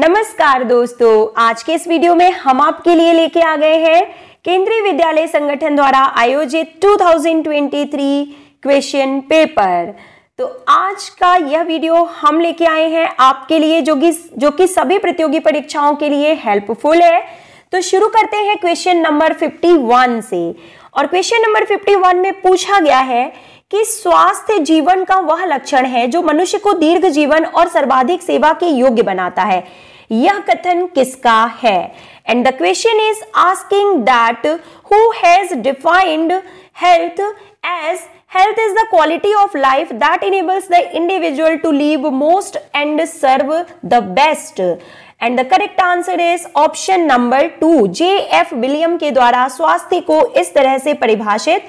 नमस्कार दोस्तों आज के इस वीडियो में हम आपके लिए लेके आ गए हैं केंद्रीय विद्यालय संगठन द्वारा आयोजित 2023 क्वेश्चन पेपर तो आज का यह वीडियो हम लेके आए हैं आपके लिए जो कि जो कि सभी प्रतियोगी परीक्षाओं के लिए हेल्पफुल है तो शुरू करते हैं क्वेश्चन नंबर 51 से और क्वेश्चन नंबर 51 में पूछा गया है कि स्वास्थ्य जीवन का वह लक्षण है जो मनुष्य को दीर्घ जीवन और सर्वाधिक सेवा के योग्य बनाता है यह कथन किसका है and the question is asking that who has defined health as health is the quality of life that enables the individual to live most and serve the best and the correct answer is option number two J F William के द्वारा स्वास्थ्य को इस तरह से परिभाषित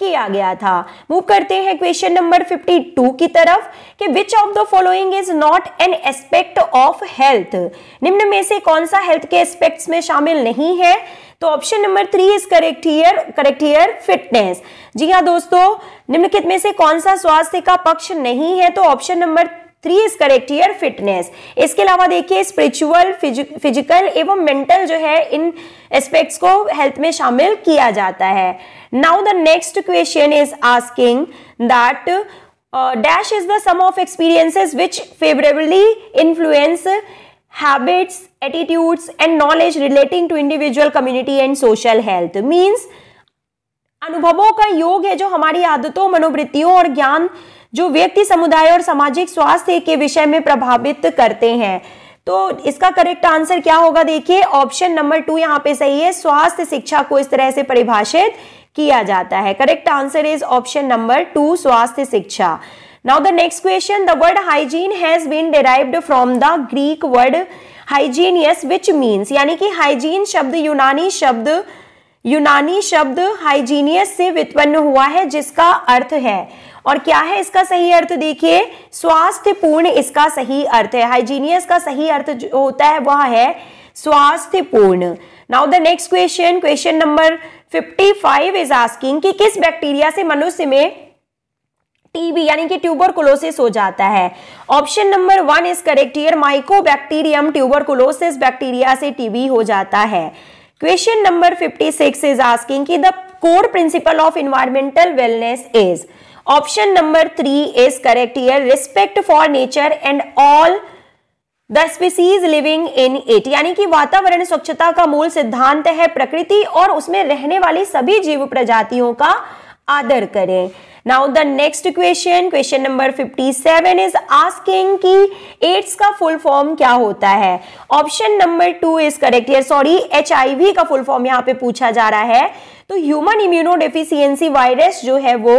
किया गया था मूव करते हैं क्वेश्चन नंबर 52 की तरफ कि which of the following is not an aspect of health निम्न में से कौन सा हेल्थ के एस्पेक्ट्स में शामिल नहीं है तो option number three is correct here correct here fitness जी हाँ दोस्तों निम्नलिखित में से कौन सा स्वास्थ्य का पक्ष नहीं है तो option number three is correct here fitness इसके अलावा देखिए स्पिरिचुअल फिजिकल एवं मेंटल जो है इन एस्पेक्ट्स को हेल्थ में शामिल किया जाता है now the next question is asking that uh, dash is the sum of experiences which favorably influence habits attitudes and knowledge relating to individual community and social health means अनुभवों का योग है जो हमारी आदतों मनोवृत्तियों और ज्ञान जो व्यक्ति समुदाय और सामाजिक स्वास्थ्य के विषय में प्रभावित करते हैं तो इसका करेक्ट आंसर क्या होगा देखिए ऑप्शन नंबर टू यहाँ पे सही है स्वास्थ्य शिक्षा को इस तरह से परिभाषित किया जाता है correct answer is option number two स्वास्थ्य शिक्षा now the next question the word hygiene has been derived from the greek word hygienius which means यानी कि हाइजीन शब्द यूनानी शब्द यूनानी शब्द हाइजीनियस से वित्पन्न हुआ है जिसका अर्थ है और क्या है इसका सही अर्थ देखिए स्वास्थ्यपूर्ण इसका सही अर्थ है हाइजीनियस का सही अर्थ जो होता है वह है स्वास्थ्यपूर्ण now the next question question number 55 is asking कि किस बैक्टीरिया से मनुष्य में टीबी यानी कि ट्यूबरकुलोसिस हो जाता है option number one is correct here mycobacterium tuberculosis bacteria से टीबी हो जाता है क्वेश्चन नंबर 56 इज आस्किंग कि the core principle of environmental wellness is option number three is correct here respect for nature and all the species living in earth यानी कि वातावरण स्वच्छता का मूल सिद्धांत है प्रकृति और उसमें रहने वाली सभी जीव प्रजातियों का आदर करें now the next question question number 57 is asking कि एड्स का फुल फॉर्म क्या होता है option number two is correct sorry H का फुल फॉर्म यहाँ पे पूछा जा रहा है तो ह्यूमन इम्यूनोडेफिशियंसी वायरस जो है वो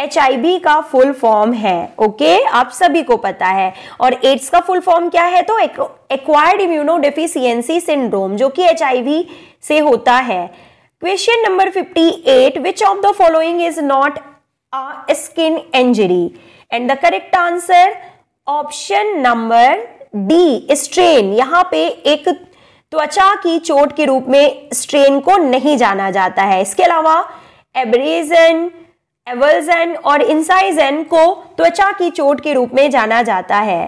एच का फुल फॉर्म है ओके आप सभी को पता है और एड्स का फुल फॉर्म क्या है तो एक्वायर्ड इम्यूनोडेफिशियंसी सिंड्रोम जो कि एच से होता है question number 58 which of the following is not a skin injury and the correct answer option number D strain यहां पे एक त्वचा की चोट के रूप में स्ट्रेन को नहीं जाना जाता है इसके अलावा एबरेजन एवल्जन और इंसाइजन को त्वचा की चोट के रूप में जाना जाता है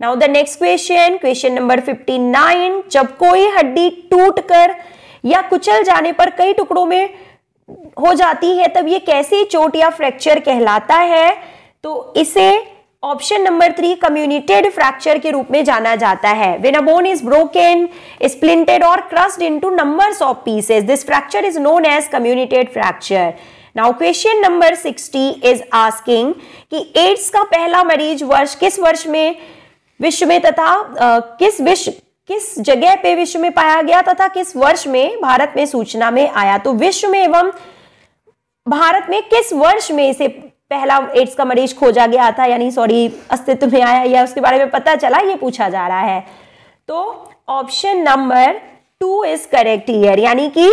now the next question question number 59 जब कोई हड्डी टूटकर या कुचल जाने पर कई टुकड़ों में हो जाती है तब ये कैसी चोट या फ्रैक्चर कहलाता है तो इसे option number three comminuted fracture के रूप में जाना जाता है when a bone is broken splintered और crushed into numbers of pieces this fracture is known as comminuted fracture now question number sixty is asking कि एड्स का पहला मरीज वर्ष किस वर्ष में विश्व में तथा आ, किस विश्व किस जगह पे विश्व में पाया गया तथा किस वर्ष में भारत में सूचना में आया तो विश्व में एवं भारत में किस वर्ष में इसे पहला एड्स का मरीज खोजा गया था यानी सॉरी अस्तित्व में आया या उसके बारे में पता चला ये पूछा जा रहा है तो option number two is correct here यानी कि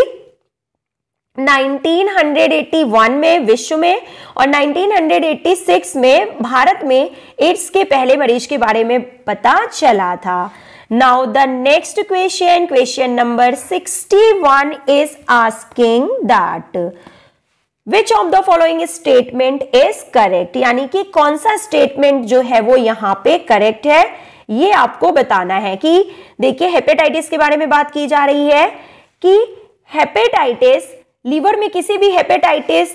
1981 में विश्व में और 1986 में भारत में एड्स के पहले मरीज के बारे में पता चला था now the next question question number 61 is asking that which of the following statement is correct यानी कि कौन सा स्टेटमेंट जो है वो यहाँ पे करेक्ट है ये आपको बताना है कि देखिए हेपेटाइटिस के बारे में बात की जा रही है कि हेपेटाइटिस लीवर में किसी भी hepatitis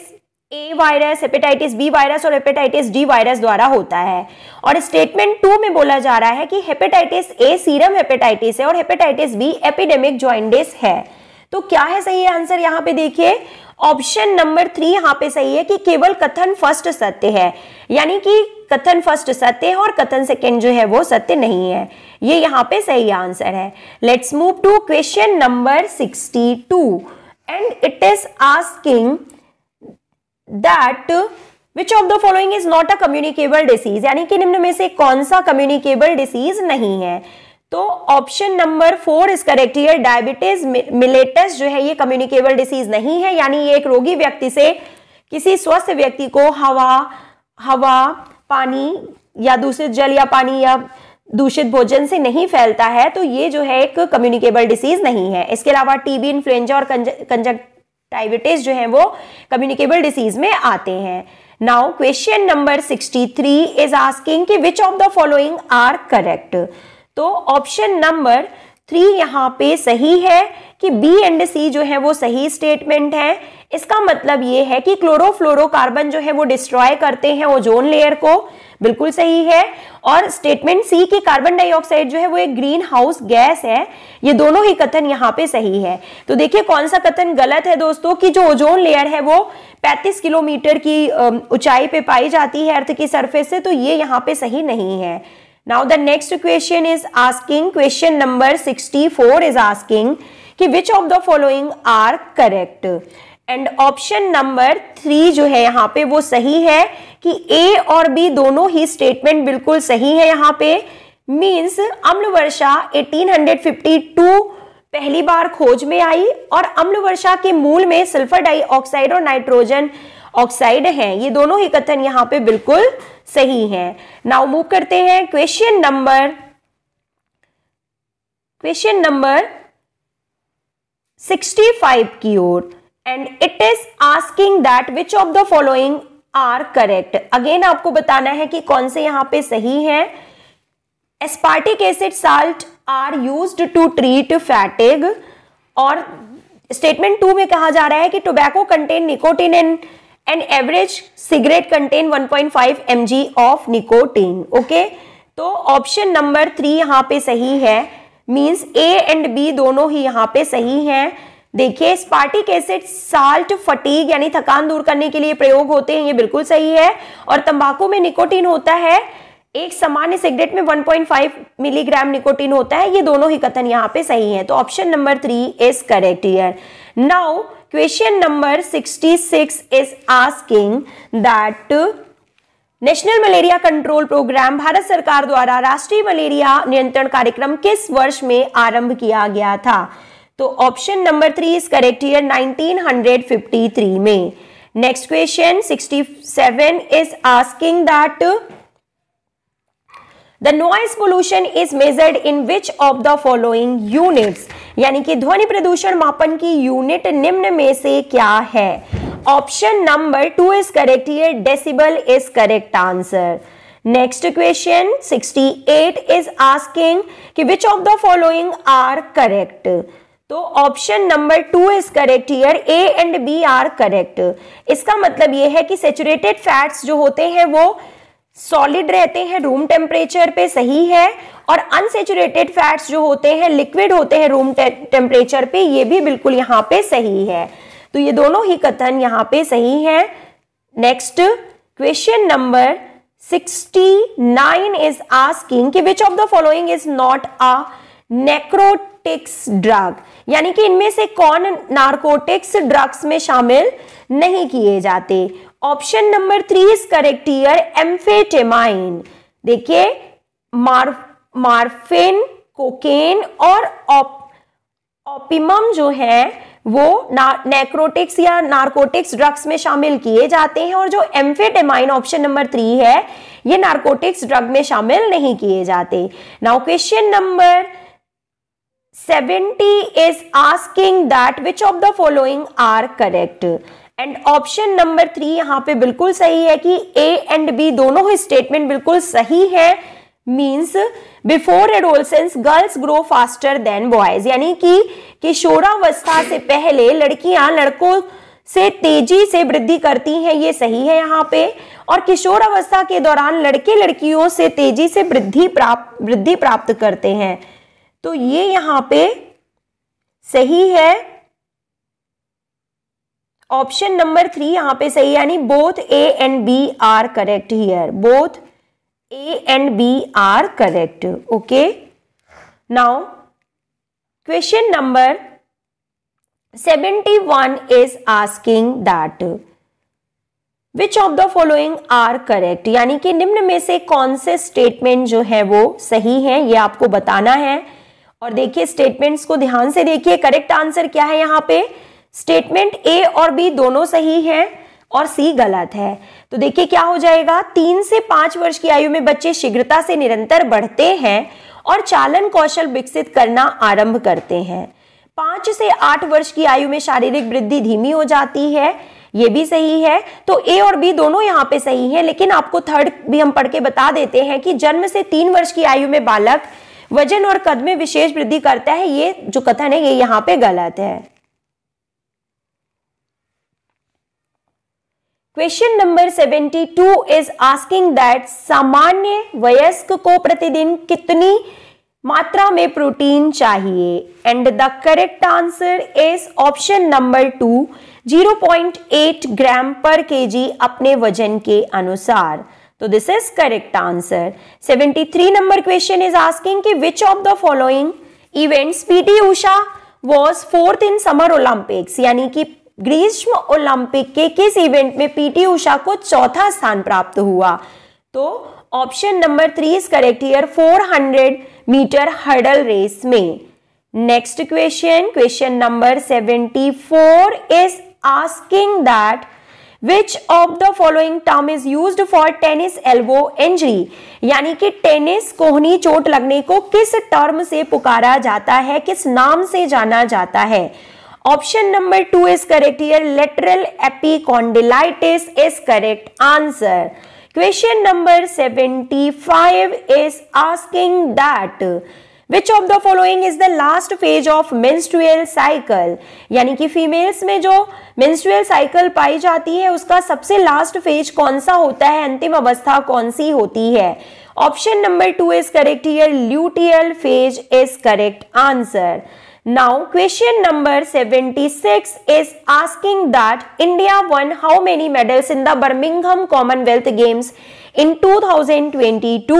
A virus hepatitis B virus और हेपेटाइटिस डी वायरस द्वारा होता है और स्टेटमेंट टू में बोला जा रहा है कि हेपेटाइटिस ए सीरम हेपेटाइटिस है और हेपेटाइटिस बी एपिडेमिक ज्वाइंडिस है तो क्या है सही आंसर यहां पे देखिए ऑप्शन नंबर थ्री यहाँ पे सही है कि केवल कथन फर्स्ट सत्य है यानी कि कथन फर्स्ट सत्य है और कथन सेकेंड जो है वो सत्य नहीं है ये यहाँ पे सही आंसर है let's move to question number sixty two and it is asking that which of the following is not a communicable disease यानी कि निम्न में से कौन सा कम्युनिकेबल डिसीज नहीं है तो option number four is correct here diabetes mellitus जो है ये कम्युनिकेबल डिसीज नहीं है यानी ये एक रोगी व्यक्ति से किसी स्वस्थ व्यक्ति को हवा हवा पानी या दूषित जल या पानी या दूषित भोजन से नहीं फैलता है तो ये जो है एक कम्युनिकेबल डिसीज नहीं है इसके अलावा टीबी इन्फ्लुएंजा और कंजक्टाइविटिस जो है वो कम्युनिकेबल डिसीज में आते हैं now question number three is asking कि which of the following are correct तो ऑप्शन नंबर थ्री यहाँ पे सही है कि बी एंड सी जो है वो सही स्टेटमेंट है इसका मतलब ये है कि क्लोरोफ्लोरोकार्बन जो है वो डिस्ट्रॉय करते हैं ओजोन लेयर को बिल्कुल सही है और स्टेटमेंट सी की कार्बन डाइऑक्साइड जो है वो एक ग्रीन हाउस गैस है ये दोनों ही कथन यहाँ पे सही है तो देखिए कौन सा कथन गलत है दोस्तों कि जो ओजोन लेयर है वो 35 किलोमीटर की ऊंचाई पे पाई जाती है अर्थ की सरफेस से तो ये यहाँ पे सही नहीं है Now the next question is asking question number 64 is asking कि which of the following are correct and option number three जो है यहाँ पे वो सही है कि ए और बी दोनों ही स्टेटमेंट बिल्कुल सही है यहाँ पे मींस अम्ल वर्षा 1852 पहली बार खोज में आई और अम्ल वर्षा के मूल में सल्फर डाइऑक्साइड और नाइट्रोजन ऑक्साइड हैं ये दोनों ही कथन यहाँ पे बिल्कुल सही है नाउ मूव करते हैं क्वेश्चन नंबर क्वेश्चन नंबर 65 की ओर and it is asking that which of the following are correct again आपको बताना है कि कौन से यहां पे सही है aspartic acid salt are used to treat fatigue और स्टेटमेंट टू में कहा जा रहा है कि tobacco contain nicotine and and average cigarette contain 1.5 mg of nicotine okay तो ऑप्शन नंबर थ्री यहाँ पे सही है मीन्स ए एंड बी दोनों ही यहाँ पे सही हैं देखिए स्पार्टिक एसिड साल्ट फटीक यानी थकान दूर करने के लिए प्रयोग होते हैं ये बिल्कुल सही है और तंबाकू में निकोटीन होता है एक सामान्य सिगरेट में 1.5 मिलीग्राम निकोटीन होता है ये दोनों ही कथन यहाँ पे सही है तो option number three is correct here now question number 66 is asking that national malaria control programme Bharat सरकार द्वारा राष्ट्रीय मलेरिया नियंत्रण कार्यक्रम किस वर्ष में आरंभ किया गया था तो option number three is correct fifty 1953 में next question 67 is asking that the noise pollution is measured in which of the following units यानी कि ध्वनि प्रदूषण मापन की यूनिट निम्न में से क्या है option number two is correct ये decibel is correct answer next question 68 is asking कि which of the following are correct तो option number two is correct here A and B are correct इसका मतलब यह है कि सेचुरेटेड फैट्स जो होते हैं वो सॉलिड रहते हैं रूम टेम्परेचर पे सही है और अनसेचुरेटेड फैट्स जो होते हैं लिक्विड होते हैं रूम टेम्परेचर पे ये भी बिल्कुल यहाँ पे सही है तो ये दोनों ही कथन यहाँ पे सही है next question number 69 is asking कि which of the following is not a narcotics drug यानी कि इनमें से कौन नार्कोटिक्स ड्रग्स में शामिल नहीं किए जाते option number three is correct here amphetamine देखिए मार मार्फिन कोकेन और उप, जो है वो नेक्रोटिक्स या नार्कोटिक्स ड्रग्स में शामिल किए जाते हैं और जो एम्फेटेमाइन ऑप्शन नंबर थ्री है ये नार्कोटिक्स ड्रग में शामिल नहीं किए जाते now question number seventy is asking that which of the following are correct and option number three यहाँ पे बिल्कुल सही है कि ए एंड बी दोनों ही स्टेटमेंट बिल्कुल सही है means before adolescence girls grow faster than boys यानी कि किशोरावस्था से पहले लड़कियां लड़कों से तेजी से वृद्धि करती हैं ये सही है यहाँ पे और किशोर अवस्था के दौरान लड़के लड़कियों से तेजी से वृद्धि प्राप्त वृद्धि प्राप्त करते हैं तो ये यहाँ पे सही है ऑप्शन नंबर थ्री यहां पे सही यानी both A and B are correct here both A and B are correct okay now question number seventy one is asking that which of the following are correct यानी कि निम्न में से कौन से स्टेटमेंट जो है वो सही है ये आपको बताना है और देखिए स्टेटमेंट्स को ध्यान से देखिए करेक्ट आंसर क्या है यहाँ पे स्टेटमेंट ए और बी दोनों सही हैं और सी गलत है तो देखिए क्या हो जाएगा तीन से पांच वर्ष की आयु में बच्चे शीघ्रता से निरंतर बढ़ते हैं और चालन कौशल विकसित करना आरंभ करते हैं पांच से आठ वर्ष की आयु में शारीरिक वृद्धि धीमी हो जाती है ये भी सही है तो ए और बी दोनों यहाँ पे सही है लेकिन आपको थर्ड भी हम पढ़ के बता देते हैं कि जन्म से तीन वर्ष की आयु में बालक वजन और कद में विशेष वृद्धि करता है ये जो कथन है ये यहाँ पे गलत है question number 72 is asking that सामान्य वयस्क को प्रतिदिन कितनी मात्रा में प्रोटीन चाहिए and the correct answer is option number two 0.8 gram per KG अपने वजन के अनुसार तो this is correct answer 73 number question is asking कि which of the following events PT Usha was fourth in summer Olympics यानी कि ग्रीष्म ओलंपिक के किस इवेंट में पीटी उषा को चौथा स्थान प्राप्त हुआ तो option number three is correct here 400 metre hurdle race में next question question number 74 is asking that which of the following term is use for tennis elbow injury यानी कि टेनिस कोहनी चोट लगने को किस टर्म से पुकारा जाता है किस नाम से जाना जाता है option number two is correct here lateral epicondylitis is correct answer question number seventy five is asking that which of the following is the last phase of menstrual cycle यानी कि फीमेल्स में जो मेंस्ट्रुअल साइकिल पाई जाती है उसका सबसे last phase कौन सा होता है अंतिम अवस्था कौन सी होती है option number two is correct here luteal phase is correct answer Now question number 76 is asking that India won how many medals in the Birmingham Commonwealth Games in 2022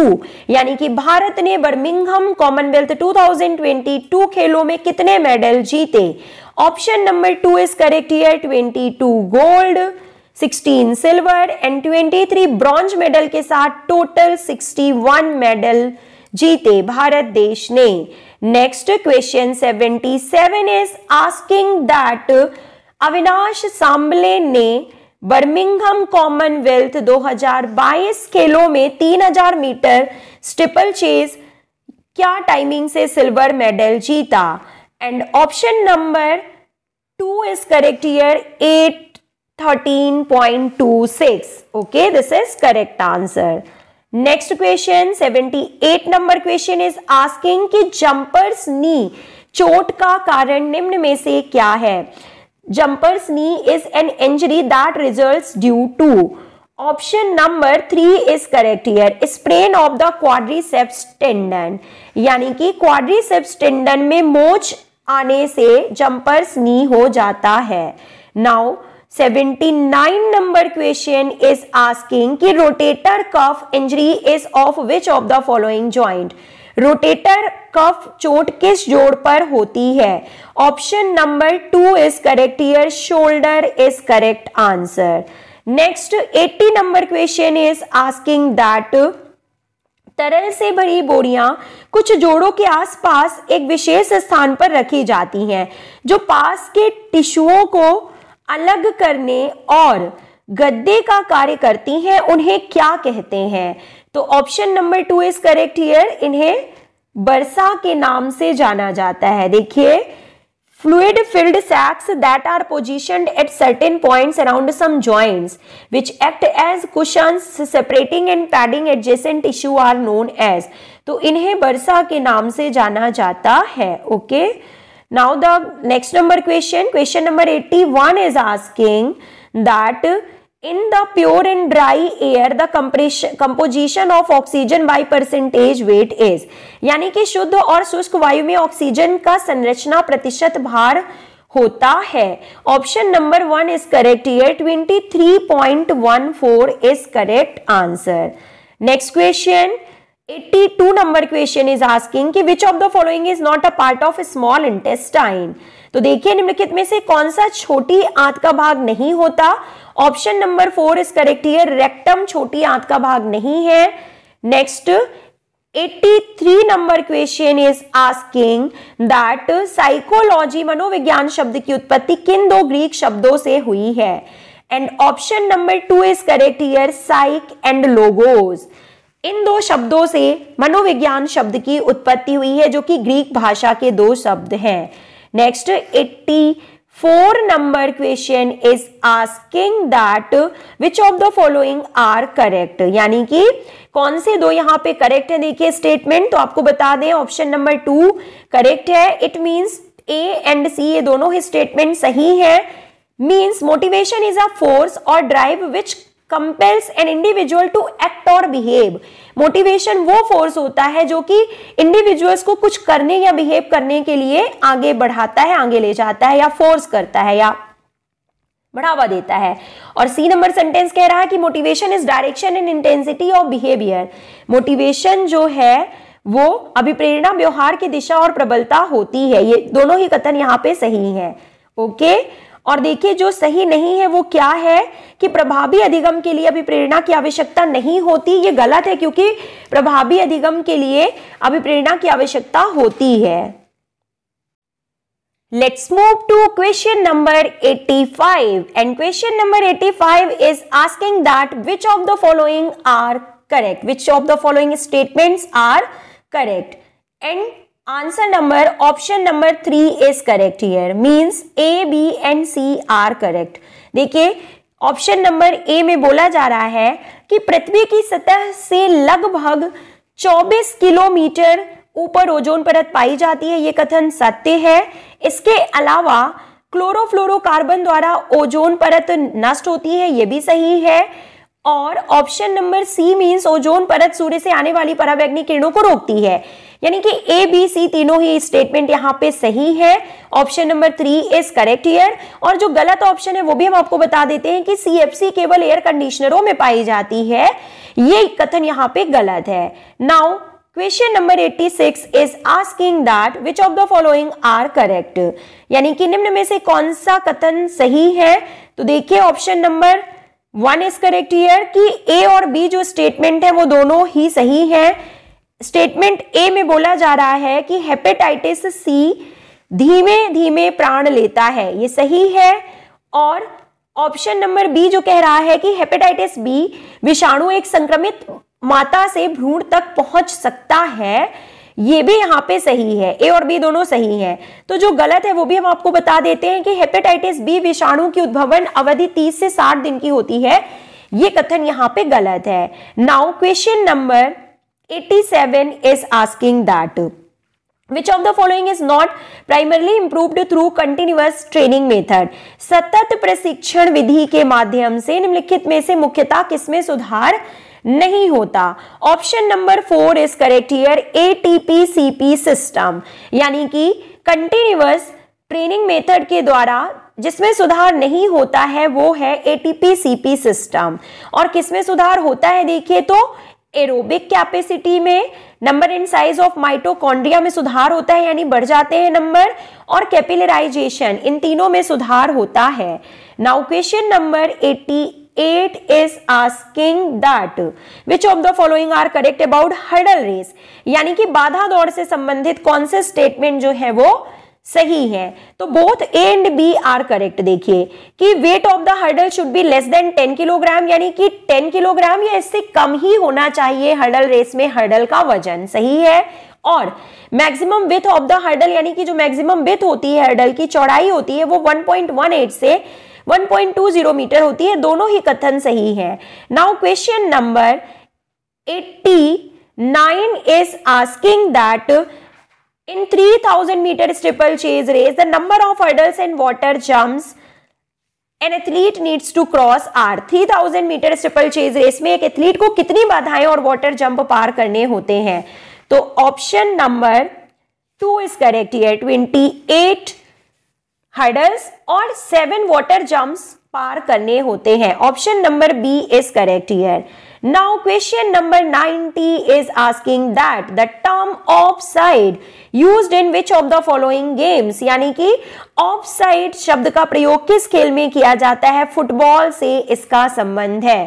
यानी कि भारत ने बर्मिंघम कॉमनवेल्थ 2022 खेलों में कितने मेडल जीते option number two is correct here 22 gold 16 silver and 23 bronze medal के साथ total 61 medal जीते भारत देश ने next question seventy seven is asking that Avinash Sable ने बर्मिंघम कॉमनवेल्थ 2022 खेलों में 3000 मीटर स्टिपल चेज क्या टाइमिंग से सिल्वर मेडल जीता and option number two is correct here eight thirteen point two six okay this is correct answer next question 78 number question is asking कि jumper's knee चोट का कारण निम्न में से क्या है jumper's knee is an injury that result due to option number three is correct here sprain of the quadriceps tendon यानी कि क्वाड्रिसेप्स टेंडन में मोच आने से जंपर्स नी हो जाता है now 79 number question is asking कि rotator cuff injury is of which of the following joint rotator cuff चोट किस जोड़ पर होती है option number two is correct here shoulder is correct answer next 80 number question is asking that तरल से भरी बोरियां कुछ जोड़ों के आसपास एक विशेष स्थान पर रखी जाती हैं जो पास के टिश्यूओं को अलग करने और गद्दे का कार्य करती हैं उन्हें क्या कहते हैं तो option number two is correct here इन्हें बरसा के नाम से जाना जाता है देखिए fluid filled sacs that are position at certain point around some joint which act as cushion separating and padding adjacent issue are known as तो इन्हें बरसा के नाम से जाना जाता है okay okay? Now the next number question, question number 81 is asking that in the pure and dry air the compression composition of oxygen by percentage weight is यानी कि शुद्ध और शुष्क वायु में ऑक्सीजन का संरचना प्रतिशत भार होता है option number one is correct ये 23.14 is correct answer next question 82 number question is asking कि which of the following is not a part of small intestine तो देखिए निम्नलिखित में से कौन सा छोटी आंत का भाग नहीं होता option number four is correct here rectum छोटी आंत का भाग नहीं है next 83 number question is asking that psychology मनोविज्ञान शब्द की उत्पत्ति किन दो ग्रीक शब्दों से हुई है and option number two is correct here psyche and logos इन दो शब्दों से मनोविज्ञान शब्द की उत्पत्ति हुई है जो कि ग्रीक भाषा के दो शब्द हैं next eighty four number question is asking that which of the following are correct यानी कि कौन से दो यहाँ पे करेक्ट है देखिए स्टेटमेंट तो आपको बता दें ऑप्शन नंबर टू करेक्ट है it means A and C ये दोनों ही स्टेटमेंट सही है means motivation is a force और drive which compels an individual to act और बिहेव मोटिवेशन वो फोर्स होता है जो कि इंडिविजुअल्स को कुछ करने या बिहेव करने के लिए आगे बढ़ाता है आगे ले जाता है या फोर्स करता है या बढ़ावा देता है और सी नंबर सेंटेंस कह रहा है कि motivation is direction and intensity of behaviour motivation जो है वो अभिप्रेरणा व्यवहार की दिशा और प्रबलता होती है ये दोनों ही कथन यहाँ पे सही है ओके okay? और देखिए जो सही नहीं है वो क्या है कि प्रभावी अधिगम के लिए अभी प्रेरणा की आवश्यकता नहीं होती ये गलत है क्योंकि प्रभावी अधिगम के लिए अभी प्रेरणा की आवश्यकता होती है let's move to question number 85 and question number 85 is asking that which of the following are correct which of the following statement are correct and answer number option number three is correct here means A B and C are correct देखिए option number A में बोला जा रहा है कि पृथ्वी की सतह से लगभग 24 किलोमीटर ऊपर ओजोन परत पाई जाती है ये कथन सत्य है इसके अलावा क्लोरोफ्लोरोकार्बन द्वारा ओजोन परत नष्ट होती है ये भी सही है और option number C means ozone परत सूर्य से आने वाली परावैग्निक किरणों को रोकती है यानी कि ए बी सी तीनों ही स्टेटमेंट यहाँ पे सही है option number three is correct here और जो गलत ऑप्शन है वो भी हम आपको बता देते हैं कि सी एफ सी केवल एयर कंडीशनरों में पाई जाती है ये कथन यहाँ पे गलत है now question number 86 is asking that which of the following are correct यानी कि निम्न में से कौन सा कथन सही है तो देखिए option number one is correct here कि ए और बी जो स्टेटमेंट है वो दोनों ही सही है स्टेटमेंट ए में बोला जा रहा है कि हेपेटाइटिस सी धीमे धीमे प्राण लेता है ये सही है और ऑप्शन नंबर बी जो कह रहा है कि हेपेटाइटिस बी विषाणु एक संक्रमित माता से भ्रूण तक पहुंच सकता है ये भी यहाँ पे सही है ए और बी दोनों सही हैं तो जो गलत है वो भी हम आपको बता देते हैं कि हेपेटाइटिस बी विषाणु की उद्भवन अवधि 30 से 60 दिन की होती है ये कथन यहाँ पे गलत है now question number 87 is asking that which of the following is not primarily improved through continuous training method सतत प्रशिक्षण विधि के माध्यम से निम्नलिखित में से मुख्यतः किसमें सुधार नहीं होता option number four is correct here P system यानी कि कंटिन्यूस ट्रेनिंग मेथड के द्वारा जिसमें सुधार नहीं होता है वो है पी सिस्टम और किसमें सुधार होता है देखिए तो एरोबिक कैपेसिटी में number in size of mitochondria में सुधार होता है यानी बढ़ जाते हैं नंबर और कैपिलराइजेशन इन तीनों में सुधार होता है now question number eighty 8 is asking that which of the following are correct about hurdle race यानी कि बाधा दौड़ से संबंधित कौन से स्टेटमेंट जो है वो सही है तो both A and B are correct देखिए कि weight of the hurdle should be less than 10 kilogram यानी कि 10 किलोग्राम या इससे कम ही होना चाहिए हर्डल रेस में हर्डल का वजन सही है और maximum width of the hurdle यानी कि जो मैक्सिमम विथ होती है हर्डल की चौड़ाई होती है वो 1.18 से 1.20 मीटर होती है दोनों ही कथन सही है now question number 89 is asking that in 3000 metre meter chase race the number of hurdles and water jumps an athlete needs to cross are 3000 metre steeplechase race में एक एथलीट को कितनी बाधाएं और वाटर जंप पार करने होते हैं तो option number two is correct ये 28 हर्डल्स और सेवन वाटर जम्प्स पार करने होते हैं option number B is correct here now question number 90 is asking that the term offside used in which of the following games यानी कि of side शब्द का प्रयोग किस खेल में किया जाता है फुटबॉल से इसका संबंध है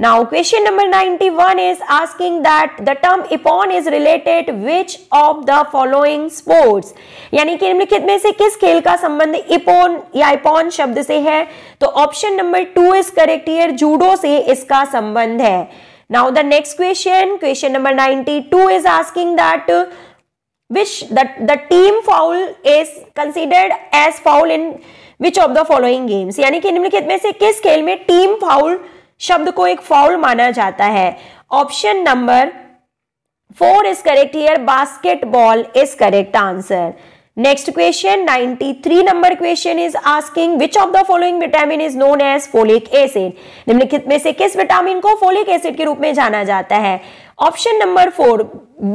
now question number 91 is asking that the term ippon is related which of the following sports यानी कि निम्नलिखित में से किस खेल का संबंध इपोन या इपॉन शब्द से है तो option number two is correct here judo से इसका संबंध है now the next question question number 92 is asking that which the, the team foul is considered as foul in which of the following games यानी कि निम्नलिखित में से किस खेल में टीम फाउल शब्द को एक फाउल माना जाता है option number four is correct here basketball is correct answer next question 93 number question is asking which of the following vitamin is known as folic acid निम्नलिखित में से किस विटामिन को फोलिक एसिड के रूप में जाना जाता है option number four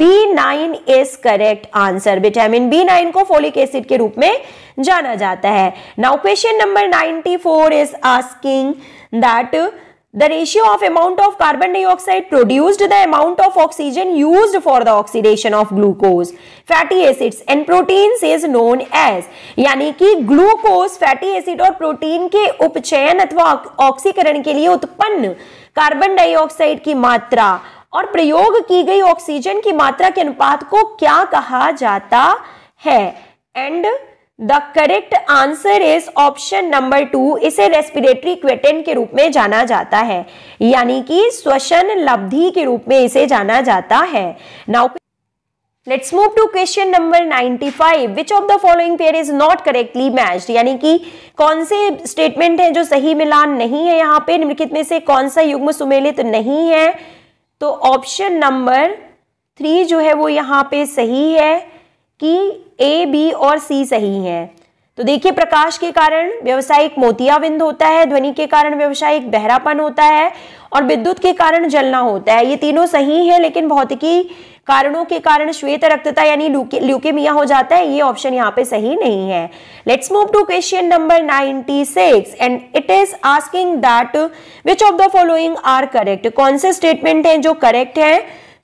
B nine is correct answer vitamin B nine को फोलिक एसिड के रूप में जाना जाता है now question number ninety four is asking that the ratio of amount of carbon dioxide produced the amount of oxygen used for the oxidation of glucose fatty acids and proteins is known as यानी कि glucose fatty acid और protein के उपचयन अथवा ऑक्सीकरण के लिए उत्पन्न कार्बन डाइऑक्साइड की मात्रा और प्रयोग की गई ऑक्सीजन की मात्रा के अनुपात को क्या कहा जाता है and the correct answer is option number two इसे रेस्पिरेटरी क्वेटन के रूप में जाना जाता है यानी कि श्वसन लब्धि के रूप में इसे जाना जाता है now let's move to question number 95 five which of the following pair is not correctly matched यानी कि कौन से स्टेटमेंट है जो सही मिलान नहीं है यहाँ पे निम्नलिखित में से कौन सा युग्म सुमेलित नहीं है तो ऑप्शन नंबर थ्री जो है वो यहाँ पे सही है कि ए बी और सी सही हैं तो देखिए प्रकाश के कारण व्यवसायिक मोतियाबिंद होता है ध्वनि के कारण व्यवसायिक बहरापन होता है और विद्युत के कारण जलना होता है ये तीनों सही है लेकिन भौतिकी कारणों के कारण श्वेत रक्तता यानी ल्यूकेमिया हो जाता है ये ऑप्शन यहाँ पे सही नहीं है let's move to question number 96 and it is asking that which of the following are correct कौन से स्टेटमेंट है जो करेक्ट है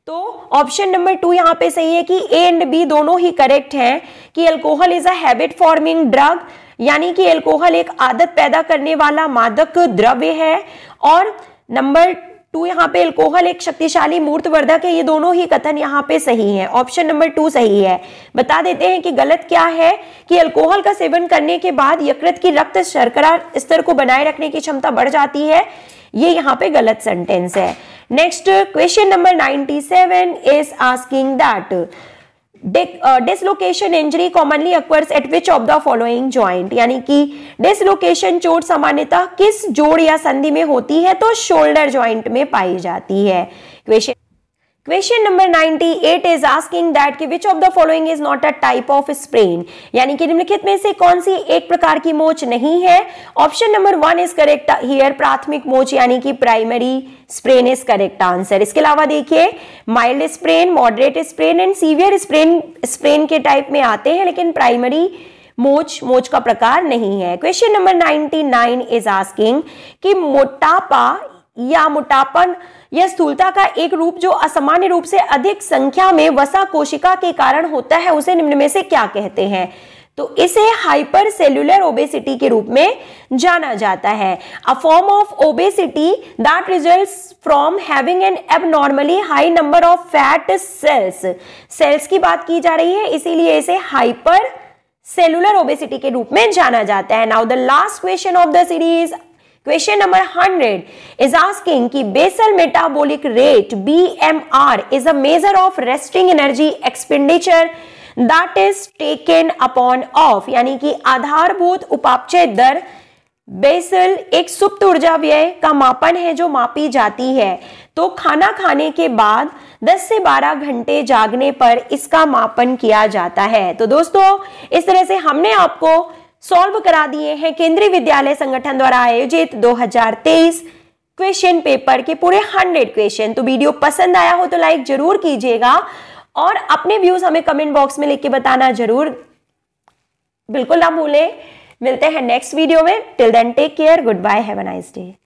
तो ऑप्शन नंबर टू यहाँ पे सही है कि ए एंड बी दोनों ही करेक्ट हैं कि alcohol is a habit forming drug यानी कि अल्कोहल एक आदत पैदा करने वाला मादक द्रव्य है और नंबर टू यहाँ पे एल्कोहल एक शक्तिशाली मूर्तवर्धक है ये दोनों ही कथन यहाँ पे सही है ऑप्शन नंबर टू सही है बता देते हैं कि गलत क्या है कि अल्कोहल का सेवन करने के बाद यकृत की रक्त शर्करा स्तर को बनाए रखने की क्षमता बढ़ जाती है ये यहाँ पे गलत सेंटेंस है next question number seven is asking that dislocation injury commonly occurs at which of the following joint यानी कि डिसलोकेशन चोट सामान्यतः किस जोड़ या संधि में होती है तो शोल्डर ज्वाइंट में पाई जाती है question question number 98 is asking that कि which of the following is not a type of sprain यानी कि निम्नलिखित में से कौन सी एक प्रकार की मोच नहीं है option number one is correct here प्राथमिक मोच यानी कि primary sprain is correct answer इसके अलावा देखिए mild sprain moderate sprain and severe sprain sprain के टाइप में आते हैं लेकिन प्राइमरी मोच मोच का प्रकार नहीं है क्वेश्चन नंबर 99 इज आस्किंग कि मोटापा या मोटापन या स्थूलता का एक रूप जो असामान्य रूप से अधिक संख्या में वसा कोशिका के कारण होता है उसे निम्न में से क्या कहते हैं तो इसे हाइपर सेल्युलर ओबेसिटी के रूप में जाना जाता है a form of obesity that result from having an abnormally high number of fat cells cells की बात की जा रही है इसीलिए इसे हाइपर सेलुलर ओबेसिटी के रूप में जाना जाता है now the last question of the series question number hundred is asking की basal metabolic rate B M R is a measure of resting energy expenditure that is taken upon of यानी कि आधारभूत उपापचय दर बेसल एक सुप्त ऊर्जा व्यय का मापन है जो मापी जाती है तो खाना खाने के बाद 10 से 12 घंटे जागने पर इसका मापन किया जाता है तो दोस्तों इस तरह से हमने आपको सॉल्व करा दिए हैं केंद्रीय विद्यालय संगठन द्वारा आयोजित 2023 क्वेश्चन पेपर के पूरे 100 क्वेश्चन तो वीडियो पसंद आया हो तो लाइक जरूर कीजिएगा और अपने व्यूज हमें कमेंट बॉक्स में लिख के बताना जरूर बिल्कुल ना भूलें मिलते हैं नेक्स्ट वीडियो में till then take care good bye have a nice day